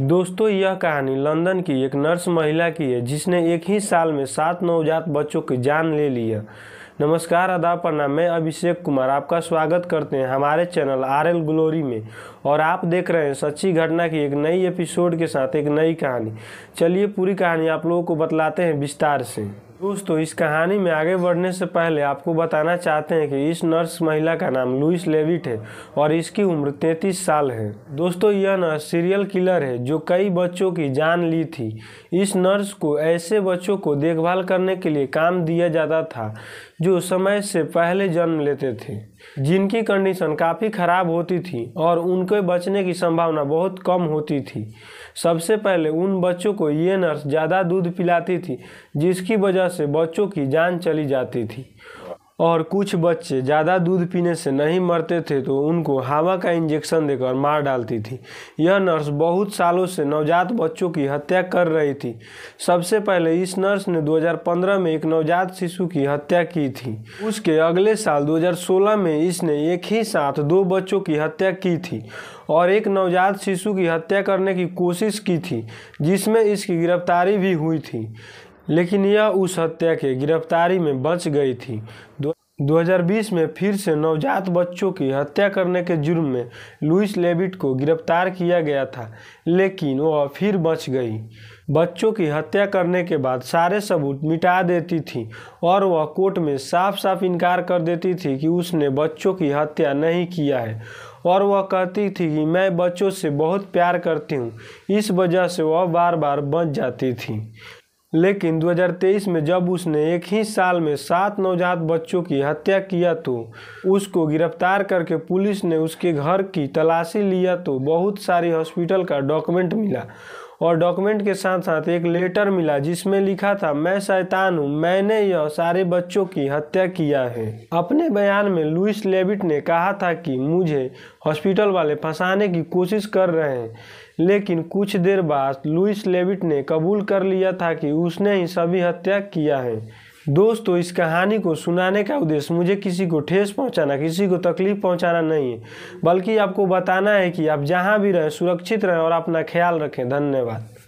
दोस्तों यह कहानी लंदन की एक नर्स महिला की है जिसने एक ही साल में सात नवजात बच्चों की जान ले लिया नमस्कार आदाब प्रणाम मैं अभिषेक कुमार आपका स्वागत करते हैं हमारे चैनल आर एल ग्लोरी में और आप देख रहे हैं सच्ची घटना की एक नई एपिसोड के साथ एक नई कहानी चलिए पूरी कहानी आप लोगों को बतलाते हैं विस्तार से दोस्तों इस कहानी में आगे बढ़ने से पहले आपको बताना चाहते हैं कि इस नर्स महिला का नाम लुइस लेविट है और इसकी उम्र 33 साल है दोस्तों यह नर्स सीरियल किलर है जो कई बच्चों की जान ली थी इस नर्स को ऐसे बच्चों को देखभाल करने के लिए काम दिया जाता था जो समय से पहले जन्म लेते थे जिनकी कंडीशन काफ़ी ख़राब होती थी और उनके बचने की संभावना बहुत कम होती थी सबसे पहले उन बच्चों को ये नर्स ज़्यादा दूध पिलाती थी जिसकी वजह वजह से बच्चों की जान चली जाती थी और कुछ बच्चे ज़्यादा दूध पीने से नहीं मरते थे तो उनको हवा का इंजेक्शन देकर मार डालती थी यह नर्स बहुत सालों से नवजात बच्चों की हत्या कर रही थी सबसे पहले इस नर्स ने 2015 में एक नवजात शिशु की हत्या की थी उसके अगले साल 2016 में इसने एक ही साथ दो बच्चों की हत्या की थी और एक नवजात शिशु की हत्या करने की कोशिश की थी जिसमें इसकी गिरफ्तारी भी हुई थी लेकिन यह उस हत्या के गिरफ्तारी में बच गई थी 2020 में फिर से नवजात बच्चों की हत्या करने के जुर्म में लुइस लेविट को गिरफ्तार किया गया था लेकिन वह फिर बच गई बच्चों की हत्या करने के बाद सारे सबूत मिटा देती थी और वह कोर्ट में साफ साफ इनकार कर देती थी कि उसने बच्चों की हत्या नहीं किया है और वह कहती थी कि मैं बच्चों से बहुत प्यार करती हूँ इस वजह से वह बार बार बच जाती थी लेकिन 2023 में जब उसने एक ही साल में सात नवजात बच्चों की हत्या किया तो उसको गिरफ्तार करके पुलिस ने उसके घर की तलाशी लिया तो बहुत सारी हॉस्पिटल का डॉक्यूमेंट मिला और डॉक्यूमेंट के साथ साथ एक लेटर मिला जिसमें लिखा था मैं शैतान हूँ मैंने यह सारे बच्चों की हत्या किया है अपने बयान में लुइस लेविट ने कहा था कि मुझे हॉस्पिटल वाले फंसाने की कोशिश कर रहे हैं लेकिन कुछ देर बाद लुइस लेविट ने कबूल कर लिया था कि उसने ही सभी हत्या किया है दोस्तों इस कहानी को सुनाने का उद्देश्य मुझे किसी को ठेस पहुंचाना किसी को तकलीफ पहुंचाना नहीं है बल्कि आपको बताना है कि आप जहां भी रहें सुरक्षित रहें और अपना ख्याल रखें धन्यवाद